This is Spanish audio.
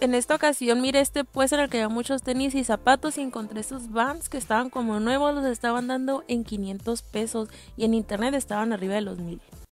en esta ocasión mire este puesto en el que había muchos tenis y zapatos y encontré sus Vans que estaban como nuevos, los estaban dando en 500 pesos y en internet estaban arriba de los 1000.